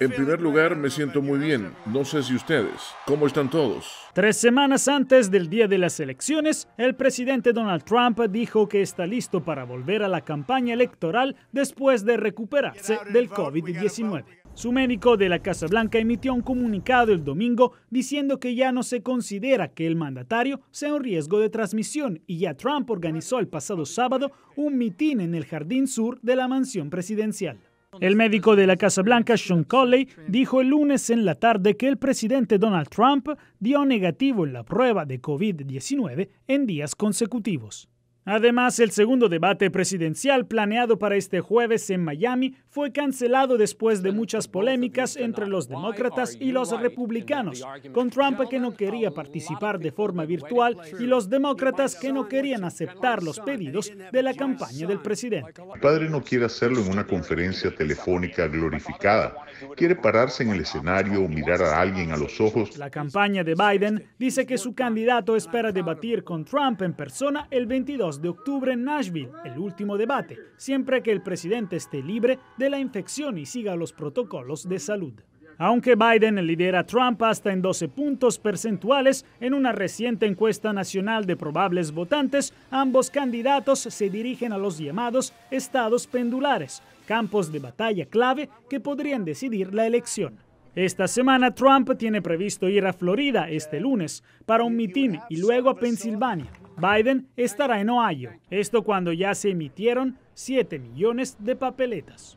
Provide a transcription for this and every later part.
En primer lugar, me siento muy bien. No sé si ustedes. ¿Cómo están todos? Tres semanas antes del día de las elecciones, el presidente Donald Trump dijo que está listo para volver a la campaña electoral después de recuperarse del COVID-19. Su médico de la Casa Blanca emitió un comunicado el domingo diciendo que ya no se considera que el mandatario sea un riesgo de transmisión y ya Trump organizó el pasado sábado un mitin en el jardín sur de la mansión presidencial. El médico de la Casa Blanca, Sean Colley, dijo el lunes en la tarde que el presidente Donald Trump dio negativo en la prueba de COVID-19 en días consecutivos. Además, el segundo debate presidencial planeado para este jueves en Miami fue cancelado después de muchas polémicas entre los demócratas y los republicanos, con Trump que no quería participar de forma virtual y los demócratas que no querían aceptar los pedidos de la campaña del presidente. El padre no quiere hacerlo en una conferencia telefónica glorificada. Quiere pararse en el escenario, o mirar a alguien a los ojos. La campaña de Biden dice que su candidato espera debatir con Trump en persona el 22 de octubre en Nashville, el último debate, siempre que el presidente esté libre de la infección y siga los protocolos de salud. Aunque Biden lidera a Trump hasta en 12 puntos percentuales en una reciente encuesta nacional de probables votantes, ambos candidatos se dirigen a los llamados estados pendulares, campos de batalla clave que podrían decidir la elección. Esta semana Trump tiene previsto ir a Florida este lunes para un mitin y luego a Pensilvania. Biden estará en Ohio, esto cuando ya se emitieron 7 millones de papeletas.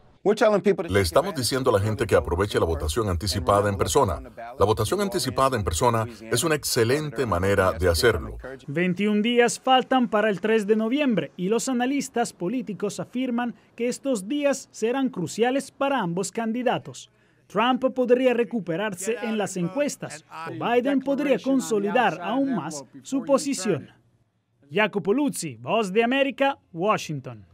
Le estamos diciendo a la gente que aproveche la votación anticipada en persona. La votación anticipada en persona es una excelente manera de hacerlo. 21 días faltan para el 3 de noviembre y los analistas políticos afirman que estos días serán cruciales para ambos candidatos. Trump podría recuperarse en las encuestas o Biden podría consolidar aún más su posición. Jacopo Luzzi, Voz di America, Washington.